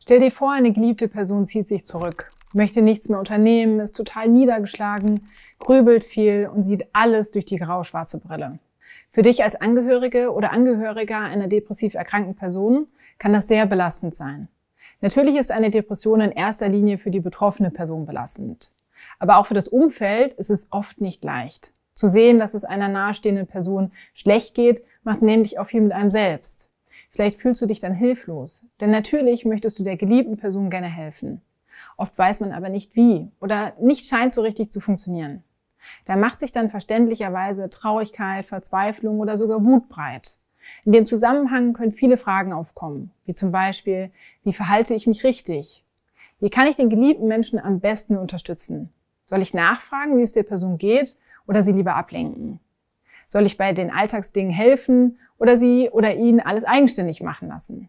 Stell dir vor, eine geliebte Person zieht sich zurück, möchte nichts mehr unternehmen, ist total niedergeschlagen, grübelt viel und sieht alles durch die grau-schwarze Brille. Für dich als Angehörige oder Angehöriger einer depressiv erkrankten Person kann das sehr belastend sein. Natürlich ist eine Depression in erster Linie für die betroffene Person belastend. Aber auch für das Umfeld ist es oft nicht leicht. Zu sehen, dass es einer nahestehenden Person schlecht geht, macht nämlich auch viel mit einem selbst. Vielleicht fühlst du dich dann hilflos, denn natürlich möchtest du der geliebten Person gerne helfen. Oft weiß man aber nicht wie oder nicht scheint so richtig zu funktionieren. Da macht sich dann verständlicherweise Traurigkeit, Verzweiflung oder sogar Wut breit. In dem Zusammenhang können viele Fragen aufkommen, wie zum Beispiel, wie verhalte ich mich richtig? Wie kann ich den geliebten Menschen am besten unterstützen? Soll ich nachfragen, wie es der Person geht oder sie lieber ablenken? Soll ich bei den Alltagsdingen helfen oder sie oder ihn alles eigenständig machen lassen?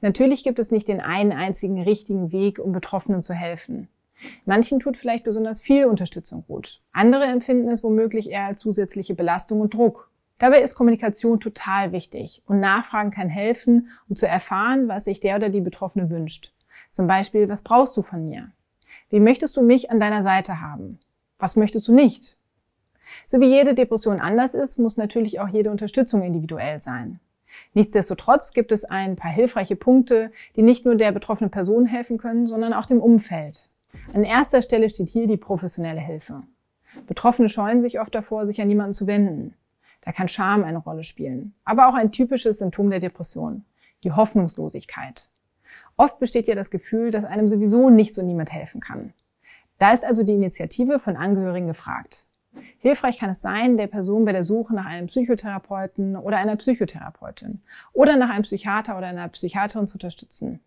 Natürlich gibt es nicht den einen einzigen richtigen Weg, um Betroffenen zu helfen. Manchen tut vielleicht besonders viel Unterstützung gut. Andere empfinden es womöglich eher als zusätzliche Belastung und Druck. Dabei ist Kommunikation total wichtig und Nachfragen kann helfen, um zu erfahren, was sich der oder die Betroffene wünscht. Zum Beispiel, was brauchst du von mir? Wie möchtest du mich an deiner Seite haben? Was möchtest du nicht? So wie jede Depression anders ist, muss natürlich auch jede Unterstützung individuell sein. Nichtsdestotrotz gibt es ein paar hilfreiche Punkte, die nicht nur der betroffenen Person helfen können, sondern auch dem Umfeld. An erster Stelle steht hier die professionelle Hilfe. Betroffene scheuen sich oft davor, sich an jemanden zu wenden. Da kann Scham eine Rolle spielen, aber auch ein typisches Symptom der Depression, die Hoffnungslosigkeit. Oft besteht ja das Gefühl, dass einem sowieso nichts und niemand helfen kann. Da ist also die Initiative von Angehörigen gefragt. Hilfreich kann es sein, der Person bei der Suche nach einem Psychotherapeuten oder einer Psychotherapeutin oder nach einem Psychiater oder einer Psychiaterin zu unterstützen.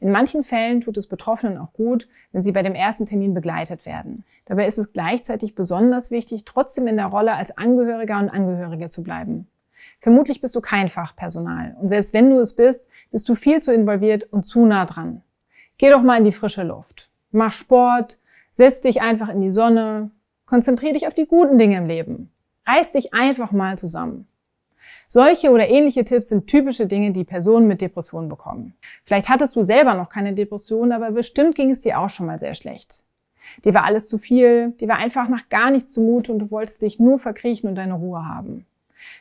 In manchen Fällen tut es Betroffenen auch gut, wenn sie bei dem ersten Termin begleitet werden. Dabei ist es gleichzeitig besonders wichtig, trotzdem in der Rolle als Angehöriger und Angehörige zu bleiben. Vermutlich bist du kein Fachpersonal und selbst wenn du es bist, bist du viel zu involviert und zu nah dran. Geh doch mal in die frische Luft. Mach Sport, setz dich einfach in die Sonne, Konzentriere dich auf die guten Dinge im Leben. Reiß dich einfach mal zusammen. Solche oder ähnliche Tipps sind typische Dinge, die Personen mit Depressionen bekommen. Vielleicht hattest du selber noch keine Depression, aber bestimmt ging es dir auch schon mal sehr schlecht. Dir war alles zu viel, dir war einfach nach gar nichts zumute und du wolltest dich nur verkriechen und deine Ruhe haben.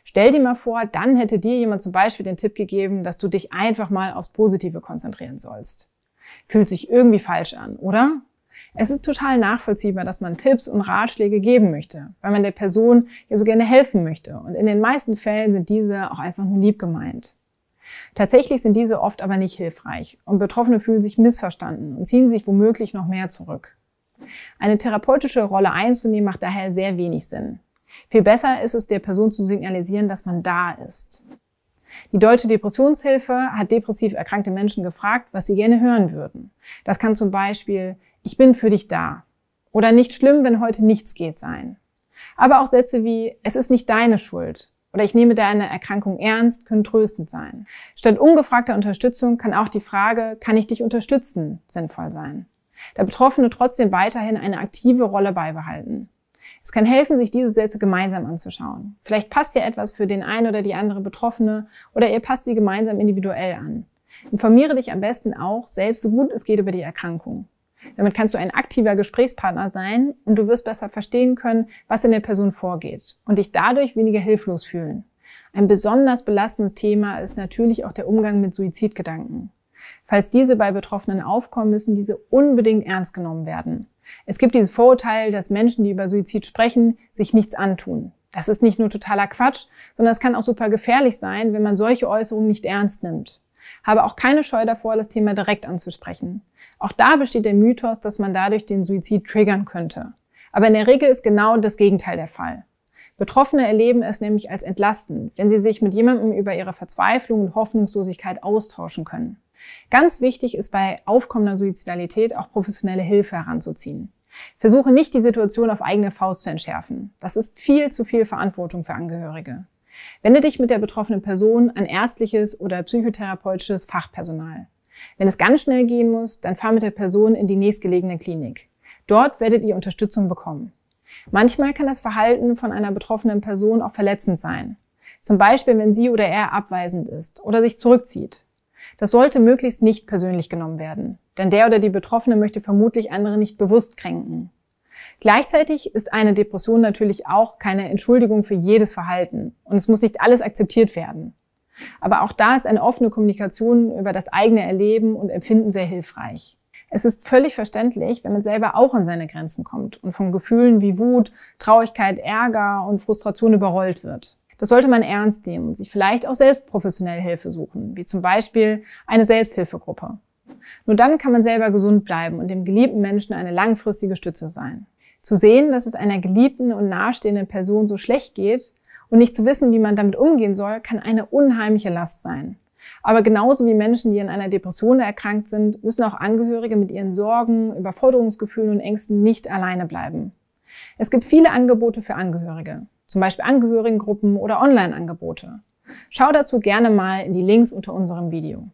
Stell dir mal vor, dann hätte dir jemand zum Beispiel den Tipp gegeben, dass du dich einfach mal aufs Positive konzentrieren sollst. Fühlt sich irgendwie falsch an, oder? Es ist total nachvollziehbar, dass man Tipps und Ratschläge geben möchte, weil man der Person ja so gerne helfen möchte. Und in den meisten Fällen sind diese auch einfach nur lieb gemeint. Tatsächlich sind diese oft aber nicht hilfreich und Betroffene fühlen sich missverstanden und ziehen sich womöglich noch mehr zurück. Eine therapeutische Rolle einzunehmen macht daher sehr wenig Sinn. Viel besser ist es, der Person zu signalisieren, dass man da ist. Die Deutsche Depressionshilfe hat depressiv erkrankte Menschen gefragt, was sie gerne hören würden. Das kann zum Beispiel Ich bin für dich da oder Nicht schlimm, wenn heute nichts geht sein. Aber auch Sätze wie Es ist nicht deine Schuld oder Ich nehme deine Erkrankung ernst können tröstend sein. Statt ungefragter Unterstützung kann auch die Frage Kann ich dich unterstützen sinnvoll sein. Der Betroffene trotzdem weiterhin eine aktive Rolle beibehalten. Es kann helfen, sich diese Sätze gemeinsam anzuschauen. Vielleicht passt ja etwas für den einen oder die andere Betroffene oder ihr passt sie gemeinsam individuell an. Informiere dich am besten auch selbst so gut es geht über die Erkrankung. Damit kannst du ein aktiver Gesprächspartner sein und du wirst besser verstehen können, was in der Person vorgeht und dich dadurch weniger hilflos fühlen. Ein besonders belastendes Thema ist natürlich auch der Umgang mit Suizidgedanken. Falls diese bei Betroffenen aufkommen, müssen diese unbedingt ernst genommen werden. Es gibt dieses Vorurteil, dass Menschen, die über Suizid sprechen, sich nichts antun. Das ist nicht nur totaler Quatsch, sondern es kann auch super gefährlich sein, wenn man solche Äußerungen nicht ernst nimmt. Habe auch keine Scheu davor, das Thema direkt anzusprechen. Auch da besteht der Mythos, dass man dadurch den Suizid triggern könnte. Aber in der Regel ist genau das Gegenteil der Fall. Betroffene erleben es nämlich als entlastend, wenn sie sich mit jemandem über ihre Verzweiflung und Hoffnungslosigkeit austauschen können. Ganz wichtig ist bei aufkommender Suizidalität auch professionelle Hilfe heranzuziehen. Versuche nicht, die Situation auf eigene Faust zu entschärfen. Das ist viel zu viel Verantwortung für Angehörige. Wende dich mit der betroffenen Person an ärztliches oder psychotherapeutisches Fachpersonal. Wenn es ganz schnell gehen muss, dann fahr mit der Person in die nächstgelegene Klinik. Dort werdet ihr Unterstützung bekommen. Manchmal kann das Verhalten von einer betroffenen Person auch verletzend sein. Zum Beispiel, wenn sie oder er abweisend ist oder sich zurückzieht. Das sollte möglichst nicht persönlich genommen werden, denn der oder die Betroffene möchte vermutlich andere nicht bewusst kränken. Gleichzeitig ist eine Depression natürlich auch keine Entschuldigung für jedes Verhalten und es muss nicht alles akzeptiert werden. Aber auch da ist eine offene Kommunikation über das eigene Erleben und Empfinden sehr hilfreich. Es ist völlig verständlich, wenn man selber auch an seine Grenzen kommt und von Gefühlen wie Wut, Traurigkeit, Ärger und Frustration überrollt wird. Das sollte man ernst nehmen und sich vielleicht auch selbst professionell Hilfe suchen, wie zum Beispiel eine Selbsthilfegruppe. Nur dann kann man selber gesund bleiben und dem geliebten Menschen eine langfristige Stütze sein. Zu sehen, dass es einer geliebten und nahestehenden Person so schlecht geht und nicht zu wissen, wie man damit umgehen soll, kann eine unheimliche Last sein. Aber genauso wie Menschen, die in einer Depression erkrankt sind, müssen auch Angehörige mit ihren Sorgen, Überforderungsgefühlen und Ängsten nicht alleine bleiben. Es gibt viele Angebote für Angehörige zum Beispiel Angehörigengruppen oder Online-Angebote. Schau dazu gerne mal in die Links unter unserem Video.